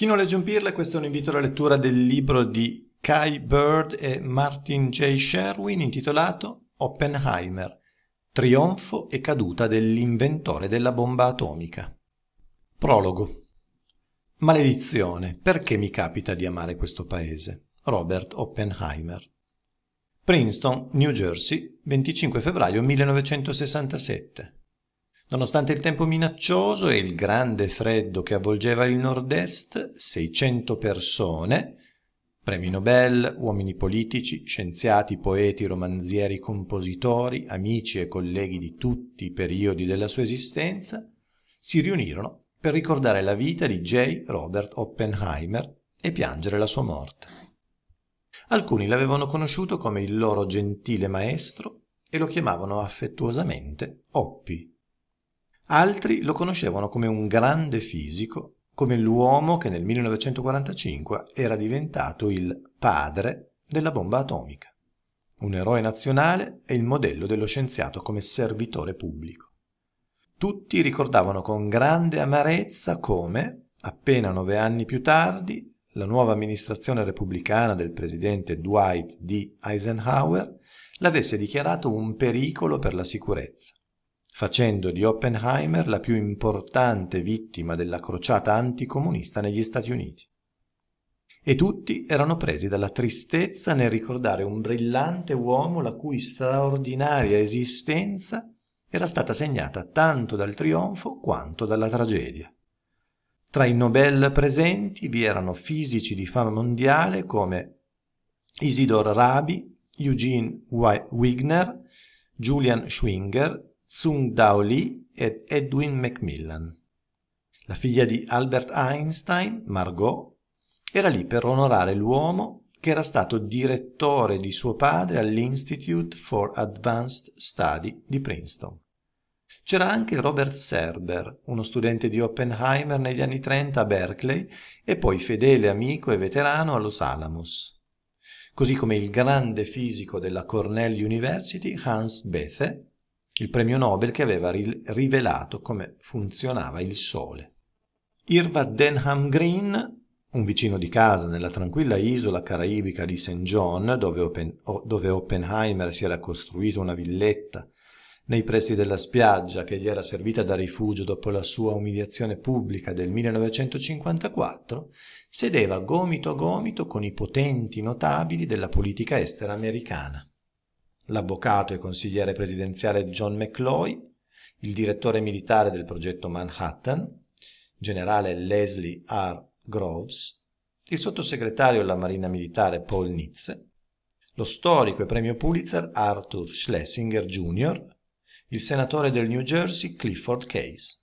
Chi non legge un pirla, questo è un invito alla lettura del libro di Kai Bird e Martin J. Sherwin intitolato Oppenheimer, Trionfo e caduta dell'inventore della bomba atomica. Prologo. Maledizione, perché mi capita di amare questo paese? Robert Oppenheimer. Princeton, New Jersey, 25 febbraio 1967. Nonostante il tempo minaccioso e il grande freddo che avvolgeva il nord-est, 600 persone, premi Nobel, uomini politici, scienziati, poeti, romanzieri, compositori, amici e colleghi di tutti i periodi della sua esistenza, si riunirono per ricordare la vita di J. Robert Oppenheimer e piangere la sua morte. Alcuni l'avevano conosciuto come il loro gentile maestro e lo chiamavano affettuosamente Oppi. Altri lo conoscevano come un grande fisico, come l'uomo che nel 1945 era diventato il padre della bomba atomica, un eroe nazionale e il modello dello scienziato come servitore pubblico. Tutti ricordavano con grande amarezza come, appena nove anni più tardi, la nuova amministrazione repubblicana del presidente Dwight D. Eisenhower l'avesse dichiarato un pericolo per la sicurezza facendo di Oppenheimer la più importante vittima della crociata anticomunista negli Stati Uniti. E tutti erano presi dalla tristezza nel ricordare un brillante uomo la cui straordinaria esistenza era stata segnata tanto dal trionfo quanto dalla tragedia. Tra i Nobel presenti vi erano fisici di fama mondiale come Isidore Rabi, Eugene Wigner, Julian Schwinger, Sung Dao Lee ed Edwin Macmillan. La figlia di Albert Einstein, Margot, era lì per onorare l'uomo che era stato direttore di suo padre all'Institute for Advanced Study di Princeton. C'era anche Robert Serber, uno studente di Oppenheimer negli anni 30 a Berkeley e poi fedele amico e veterano a Los Alamos, così come il grande fisico della Cornell University Hans Bethe, il premio Nobel che aveva rivelato come funzionava il Sole. Irvad Denham Green un vicino di casa nella tranquilla isola caraibica di St. John, dove, Oppen- dove, Oppenheimer si era costruito una villetta, nei pressi della spiaggia che gli era servita da rifugio dopo la sua umiliazione pubblica del 1954, sedeva gomito a gomito con i potenti notabili della politica estera americana l'avvocato e consigliere presidenziale John McCloy, il direttore militare del progetto Manhattan, generale Leslie R. Groves, il sottosegretario alla Marina Militare Paul Nitz, lo storico e premio Pulitzer Arthur Schlesinger Jr., il senatore del New Jersey Clifford Case.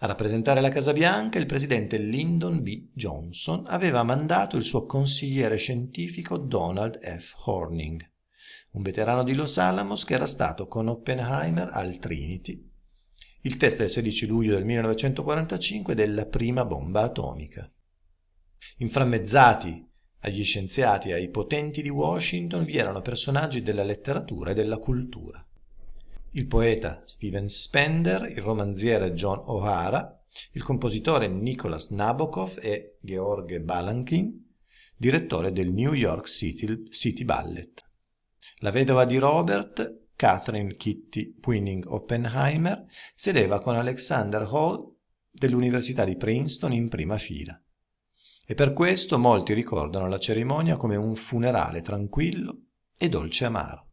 A rappresentare la Casa Bianca il presidente Lyndon B. Johnson aveva mandato il suo consigliere scientifico Donald F. Horning un veterano di Los Alamos che era stato con Oppenheimer al Trinity. Il test del 16 luglio del 1945 della prima bomba atomica. Inframmezzati agli scienziati e ai potenti di Washington vi erano personaggi della letteratura e della cultura. Il poeta Steven Spender, il romanziere John O'Hara, il compositore Nicholas Nabokov e George Balankin, direttore del New York City, City Ballet. La vedova di Robert, Catherine Kitty Winning Oppenheimer, sedeva con Alexander Hall dell'Università di Princeton in prima fila. E per questo molti ricordano la cerimonia come un funerale tranquillo e dolce amaro.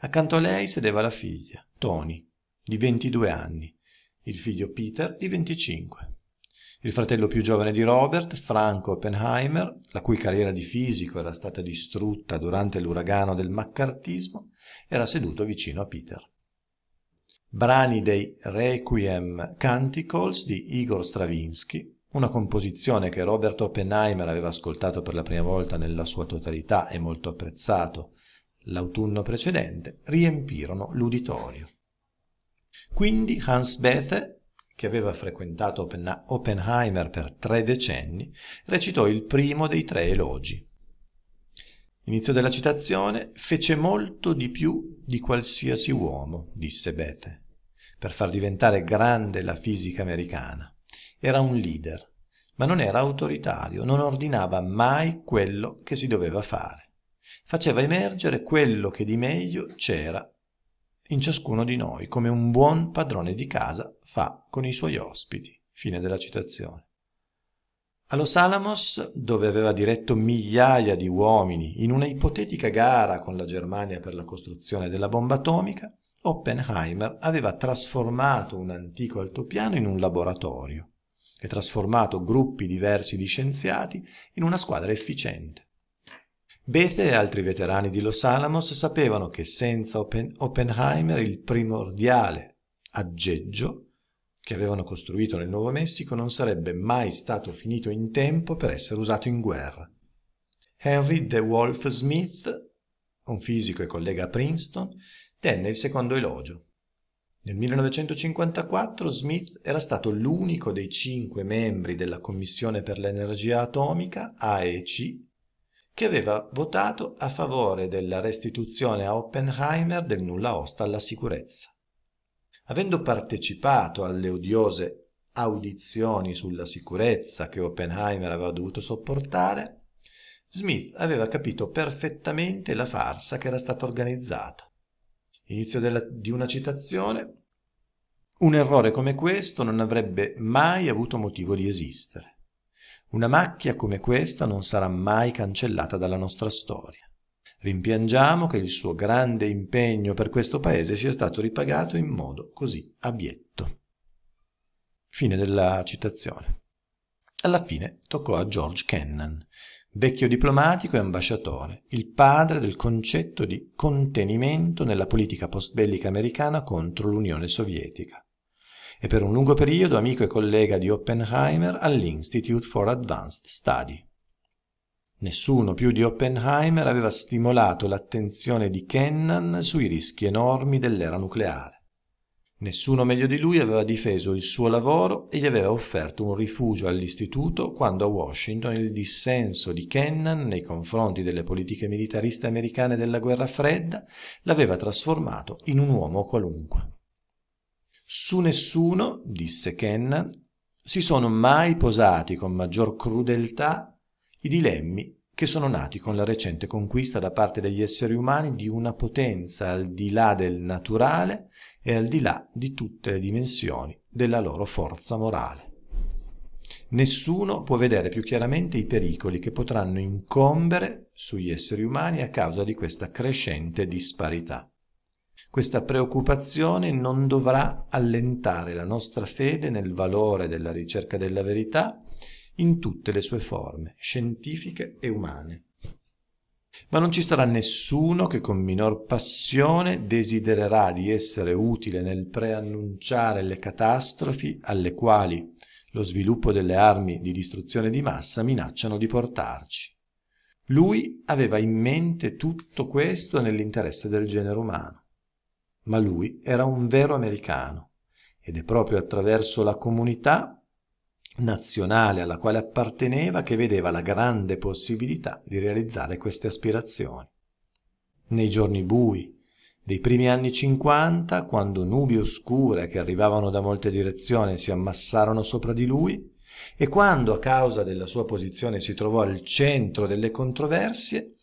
Accanto a lei sedeva la figlia, Tony, di 22 anni, il figlio Peter, di 25. Il fratello più giovane di Robert, Franco Oppenheimer, la cui carriera di fisico era stata distrutta durante l'uragano del maccartismo, era seduto vicino a Peter. Brani dei Requiem Canticles di Igor Stravinsky, una composizione che Robert Oppenheimer aveva ascoltato per la prima volta nella sua totalità e molto apprezzato l'autunno precedente, riempirono l'uditorio. Quindi Hans Bethe che aveva frequentato Oppenheimer per tre decenni, recitò il primo dei tre elogi. Inizio della citazione, fece molto di più di qualsiasi uomo, disse Bethe, per far diventare grande la fisica americana. Era un leader, ma non era autoritario, non ordinava mai quello che si doveva fare. Faceva emergere quello che di meglio c'era in ciascuno di noi, come un buon padrone di casa fa con i suoi ospiti. Fine della citazione. A Los Alamos, dove aveva diretto migliaia di uomini in una ipotetica gara con la Germania per la costruzione della bomba atomica, Oppenheimer aveva trasformato un antico altopiano in un laboratorio e trasformato gruppi diversi di scienziati in una squadra efficiente. Bethe e altri veterani di Los Alamos sapevano che senza Oppen- Oppenheimer il primordiale aggeggio che avevano costruito nel Nuovo Messico non sarebbe mai stato finito in tempo per essere usato in guerra. Henry De Wolf Smith, un fisico e collega a Princeton, tenne il secondo elogio. Nel 1954 Smith era stato l'unico dei cinque membri della Commissione per l'energia atomica, AEC, che aveva votato a favore della restituzione a Oppenheimer del nulla osta alla sicurezza. Avendo partecipato alle odiose audizioni sulla sicurezza che Oppenheimer aveva dovuto sopportare, Smith aveva capito perfettamente la farsa che era stata organizzata. Inizio della, di una citazione. Un errore come questo non avrebbe mai avuto motivo di esistere. Una macchia come questa non sarà mai cancellata dalla nostra storia. Rimpiangiamo che il suo grande impegno per questo paese sia stato ripagato in modo così abietto. Fine della citazione. Alla fine toccò a George Kennan, vecchio diplomatico e ambasciatore, il padre del concetto di contenimento nella politica postbellica americana contro l'Unione Sovietica, e per un lungo periodo amico e collega di Oppenheimer all'Institute for Advanced Study. Nessuno più di Oppenheimer aveva stimolato l'attenzione di Kennan sui rischi enormi dell'era nucleare. Nessuno meglio di lui aveva difeso il suo lavoro e gli aveva offerto un rifugio all'istituto quando a Washington il dissenso di Kennan nei confronti delle politiche militariste americane della guerra fredda l'aveva trasformato in un uomo qualunque. Su nessuno, disse Kennan, si sono mai posati con maggior crudeltà i dilemmi che sono nati con la recente conquista da parte degli esseri umani di una potenza al di là del naturale e al di là di tutte le dimensioni della loro forza morale. Nessuno può vedere più chiaramente i pericoli che potranno incombere sugli esseri umani a causa di questa crescente disparità. Questa preoccupazione non dovrà allentare la nostra fede nel valore della ricerca della verità in tutte le sue forme, scientifiche e umane. Ma non ci sarà nessuno che con minor passione desidererà di essere utile nel preannunciare le catastrofi alle quali lo sviluppo delle armi di distruzione di massa minacciano di portarci. Lui aveva in mente tutto questo nell'interesse del genere umano ma lui era un vero americano ed è proprio attraverso la comunità nazionale alla quale apparteneva che vedeva la grande possibilità di realizzare queste aspirazioni. Nei giorni bui dei primi anni 50, quando nubi oscure che arrivavano da molte direzioni si ammassarono sopra di lui, e quando a causa della sua posizione si trovò al centro delle controversie,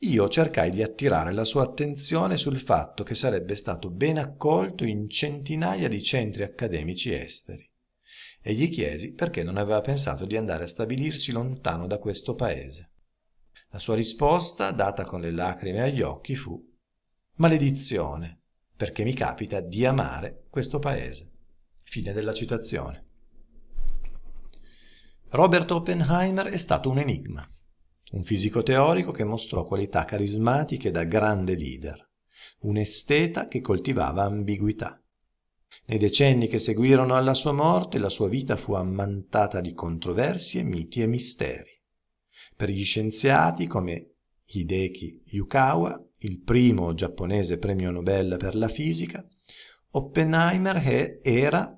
io cercai di attirare la sua attenzione sul fatto che sarebbe stato ben accolto in centinaia di centri accademici esteri e gli chiesi perché non aveva pensato di andare a stabilirsi lontano da questo paese. La sua risposta, data con le lacrime agli occhi, fu Maledizione, perché mi capita di amare questo paese. Fine della citazione. Robert Oppenheimer è stato un enigma un fisico teorico che mostrò qualità carismatiche da grande leader, un esteta che coltivava ambiguità. Nei decenni che seguirono alla sua morte, la sua vita fu ammantata di controversie, miti e misteri. Per gli scienziati come Hideki Yukawa, il primo giapponese premio Nobel per la fisica, Oppenheimer era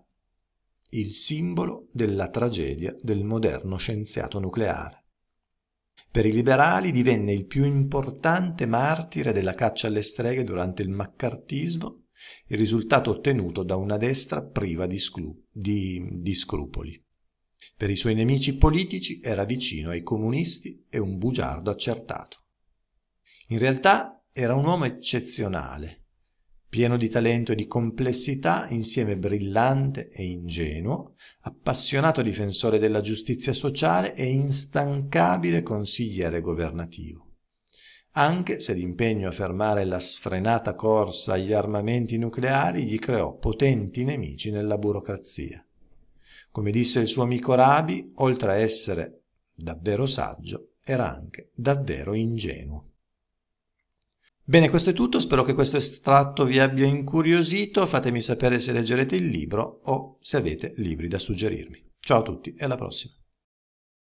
il simbolo della tragedia del moderno scienziato nucleare. Per i liberali divenne il più importante martire della caccia alle streghe durante il maccartismo, il risultato ottenuto da una destra priva di, sclu- di, di scrupoli. Per i suoi nemici politici era vicino ai comunisti e un bugiardo accertato. In realtà era un uomo eccezionale, pieno di talento e di complessità, insieme brillante e ingenuo, appassionato difensore della giustizia sociale e instancabile consigliere governativo. Anche se l'impegno a fermare la sfrenata corsa agli armamenti nucleari gli creò potenti nemici nella burocrazia. Come disse il suo amico Rabi, oltre a essere davvero saggio, era anche davvero ingenuo. Bene, questo è tutto, spero che questo estratto vi abbia incuriosito, fatemi sapere se leggerete il libro o se avete libri da suggerirmi. Ciao a tutti e alla prossima.